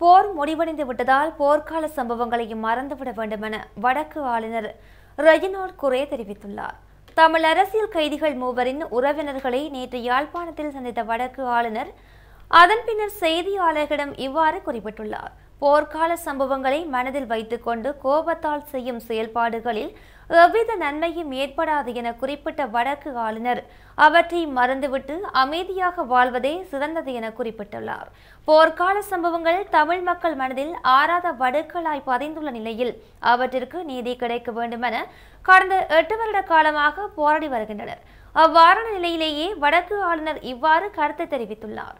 போர் முடிவடைந்து விட்டதால் போர்க்கால சம்பவங்களையும் மறந்துவிட வேண்டுமென வடக்கு ஆளுநர் ரஜினால் குரே தெரிவித்துள்ளார் தமிழ் அரசியல் கைதிகள் மூவரின் உறவினர்களை நேற்று யாழ்ப்பாணத்தில் சந்தித்த வடக்கு ஆளுநர் அதன் பின்னர் செய்தியாளர்களிடம் இவ்வாறு குறிப்பிட்டுள்ளார் போர்க்கால சம்பவங்களை மனதில் வைத்துக்கொண்டு கோபத்தால் செய்யும் செயல்பாடுகளில் எவ்வித நன்மையும் ஏற்படாது என குறிப்பிட்ட வடக்கு ஆளுநர் அவற்றை மறந்துவிட்டு அமைதியாக வாழ்வதே சிறந்தது என குறிப்பிட்டுள்ளார் போர்க்கால சம்பவங்கள் தமிழ் மக்கள் மனதில் ஆறாத வடுக்களாய் பதிந்துள்ள நிலையில் அவற்றிற்கு நீதி கிடைக்க வேண்டுமென கடந்த எட்டு வருட காலமாக போராடி வருகின்றனர் அவ்வாறான நிலையிலேயே வடக்கு ஆளுநர் இவ்வாறு கருத்து தெரிவித்துள்ளார்